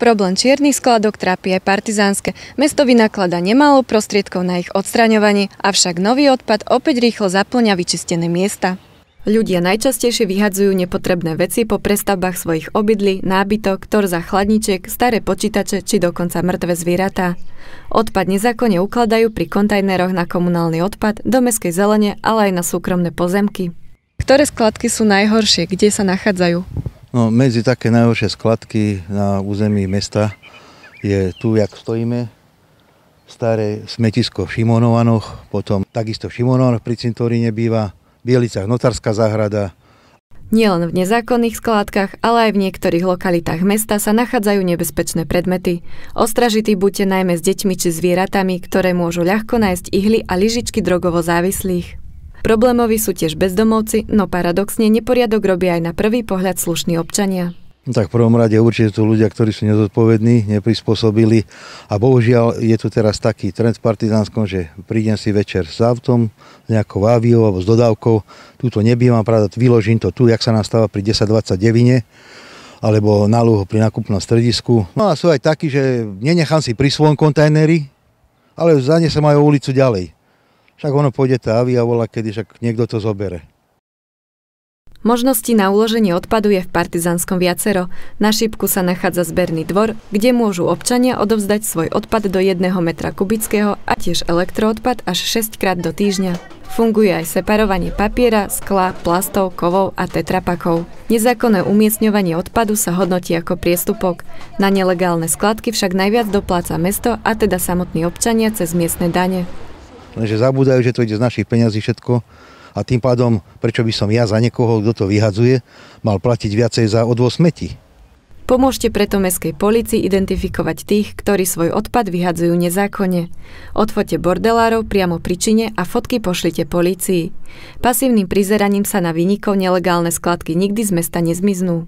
Problém čiernych skladok trápi aj partizánske. Mesto vynaklada nemalo prostriedkov na ich odstraňovanie, avšak nový odpad opäť rýchlo zaplňa vyčistené miesta. Ľudia najčastejšie vyhadzujú nepotrebné veci po prestavbách svojich obydlí, nábytok, torza chladničiek, staré počítače či dokonca mŕtve zvieratá. Odpad nezákonne ukladajú pri kontajneroch na komunálny odpad, do meskej zelene, ale aj na súkromné pozemky. Ktoré skladky sú najhoršie, kde sa nachádzajú? No, medzi také najhoršie skladky na území mesta je tu, jak stojíme, staré smetisko v Šimonovanoch, potom takisto v Šimonovanoch pri cintoríne býva, Bielicách notárska záhrada. Nielen v nezákonných skládkach, ale aj v niektorých lokalitách mesta sa nachádzajú nebezpečné predmety. Ostražití buďte najmä s deťmi či zvieratami, ktoré môžu ľahko nájsť ihly a lyžičky drogovo závislých. Problémovi sú tiež bezdomovci, no paradoxne neporiadok robia aj na prvý pohľad slušní občania. No tak v prvom rade určite sú ľudia, ktorí sú nezodpovední, neprispôsobili a bohužiaľ je tu teraz taký trend v partizánskom, že prídem si večer s autom, s nejakou aviou alebo s dodávkou, túto nebývam, pravda, vyložím to tu, jak sa nám stáva pri 10.29 alebo na lúho pri nakupnom stredisku. No a sú aj takí, že nenechám si pri svojom kontajneri, ale zanesem aj o ulicu ďalej. Však ono pôjde tá avia vola, kedy však niekto to zobere. Možnosti na uloženie odpadu je v partizanskom viacero. Na šípku sa nachádza zberný dvor, kde môžu občania odovzdať svoj odpad do 1 metra kubického a tiež elektroodpad až 6 krát do týždňa. Funguje aj separovanie papiera, skla, plastov, kovov a tetrapakov. Nezákonné umiestňovanie odpadu sa hodnotí ako priestupok. Na nelegálne skladky však najviac dopláca mesto a teda samotní občania cez miestne dane lenže zabúdajú, že to ide z našich peňazí všetko a tým pádom, prečo by som ja za niekoho, kto to vyhadzuje, mal platiť viacej za odvoz smeti. Pomôžte preto meskej policii identifikovať tých, ktorí svoj odpad vyhadzujú nezákonne. Odfote bordelárov priamo pri čine a fotky pošlite polícii. Pasívnym prizeraním sa na výnikov nelegálne skladky nikdy z mesta nezmiznú.